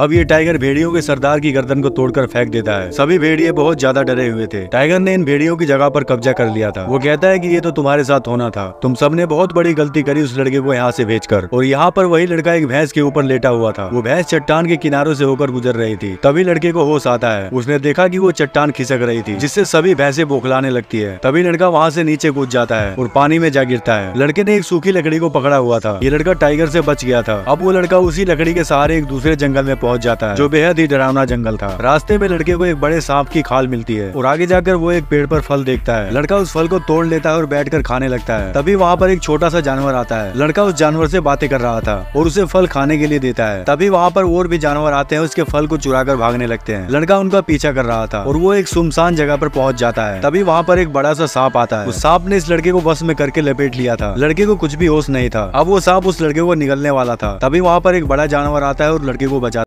अब ये टाइगर भेड़ियों के सरदार की गर्दन को तोड़कर फेंक देता है सभी भेड़िए बहुत ज्यादा डरे हुए थे टाइगर ने इन भेड़ियों की जगह पर कब्जा कर लिया था वो कहता है कि ये तो तुम्हारे साथ होना था तुम सबने बहुत बड़ी गलती करी उस लड़के को यहाँ से भेजकर और यहाँ पर वही लड़का एक भैंस के ऊपर लेटा हुआ था वो भैंस चट्टान के किनारों से होकर गुजर रही थी तभी लड़के को होश आता है उसने देखा की वो चट्टान खिसक रही थी जिससे सभी भैंसे बौखलाने लगती है तभी लड़का वहाँ से नीचे कूद जाता है और पानी में जा गिरता है लड़के ने एक सूखी लकड़ी को पकड़ा हुआ था ये लड़का टाइगर से बच गया था अब वो लड़का उसी लकड़ी के सहारे एक दूसरे जंगल में पहुंच जाता है जो बेहद ही डरावना जंगल था रास्ते में लड़के को एक बड़े सांप की खाल मिलती है और आगे जाकर वो एक पेड़ पर फल देखता है लड़का उस फल को तोड़ लेता है और कर खाने लगता है तभी वहाँ पर एक छोटा सा जानवर आता है लड़का उस जानवर से बातें कर रहा था और उसे फल खाने के लिए देता है तभी वहाँ पर और भी जानवर आते हैं उसके फल को चुरा कर भागने लगते हैं लड़का उनका पीछा कर रहा था और वो एक सुमसान जगह पर पहुंच जाता है तभी वहाँ पर एक बड़ा सा सांप आता है उस सांप ने इस लड़के को बस में करके लपेट लिया था लड़के को कुछ भी होश नहीं था अब वो सांप उस लड़के को निकलने वाला था तभी वहाँ पर एक बड़ा जानवर आता है और लड़के को बचा